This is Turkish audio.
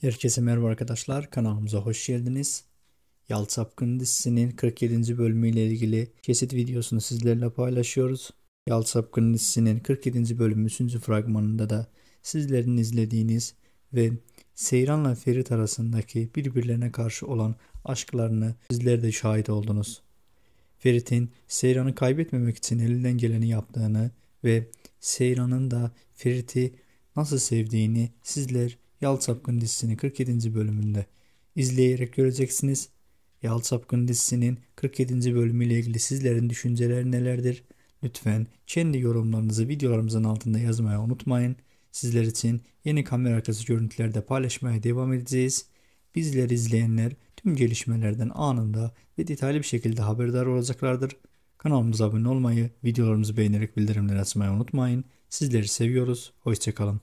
Herkese merhaba arkadaşlar. Kanalımıza hoş geldiniz. Yalçı dizisinin 47. bölümüyle ilgili kesit videosunu sizlerle paylaşıyoruz. Yalçı dizisinin 47. bölümü 3. fragmanında da sizlerin izlediğiniz ve Seyran'la Ferit arasındaki birbirlerine karşı olan aşklarını sizler de şahit oldunuz. Ferit'in Seyran'ı kaybetmemek için elinden geleni yaptığını ve Seyran'ın da Ferit'i nasıl sevdiğini sizler Yal dizisinin 47. bölümünde izleyerek göreceksiniz. Yal dizisinin 47. bölümüyle ilgili sizlerin düşünceleri nelerdir? Lütfen kendi yorumlarınızı videolarımızın altında yazmaya unutmayın. Sizler için yeni kamera arkası görüntülerde paylaşmaya devam edeceğiz. Bizler izleyenler tüm gelişmelerden anında ve detaylı bir şekilde haberdar olacaklardır. Kanalımıza abone olmayı, videolarımızı beğenerek bildirimleri açmayı unutmayın. Sizleri seviyoruz. Hoşçakalın.